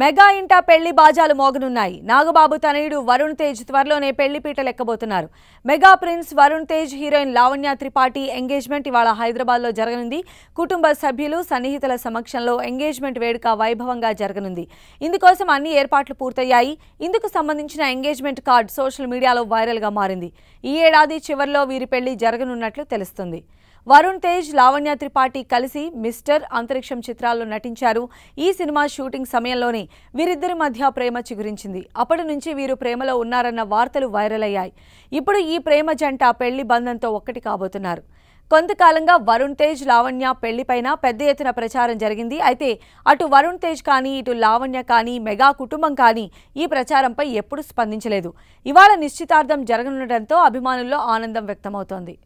mega ఇంటా పెళ్లి బాజాలు మోగనున్నాయి నాగబాబు తనయుడు వరుణ్ తేజ్ త్వరలోనే పెళ్లి పీట లెక్కబోతున్నారు mega prince Varun Tej heroine Lavanya Tripathi engagement ఇవాళ హైదరాబాద్లో జరగనుంది కుటుంబ సభ్యులు సన్నిహితుల సమక్షంలో ఎంగేజ్మెంట్ వేడుక వైభవంగా జరగనుంది ఇందుకోసం అన్ని ఏర్పాట్లు పూర్తయ్యాయి ఇందుకు సంబంధించిన ఎంగేజ్మెంట్ కార్డ్ సోషల్ మీడియాలో వైరల్గా మారింది ఈ ఏడాది చివరిలో వీరి పెళ్లి జరగనున్నట్లు తెలుస్తుంది వరుణ్ తేజ్ లావణ్య త్రిపాఠి కలిసి మిస్టర్ అంతరిక్షం చిత్రాల్లో నటించారు ఈ సినిమా షూటింగ్ సమయంలోనే కానీ వీరిద్దరి మధ్య ప్రేమ చిగురించింది అప్పటి నుంచి వీరు ప్రేమలో ఉన్నారన్న వార్తలు వైరల్ అయ్యాయి ఇప్పుడు ఈ ప్రేమ జంట పెళ్లి బంధంతో ఒక్కటి కాబోతున్నారు కొంతకాలంగా వరుణ్ తేజ్ లావణ్య పెళ్లిపైన పెద్ద ఎత్తున ప్రచారం జరిగింది అయితే అటు వరుణ్ తేజ్ కానీ ఇటు లావణ్య కానీ మెగా కుటుంబం కానీ ఈ ప్రచారంపై ఎప్పుడూ స్పందించలేదు ఇవాళ నిశ్చితార్థం జరగనుండటంతో అభిమానుల్లో ఆనందం వ్యక్తమవుతోంది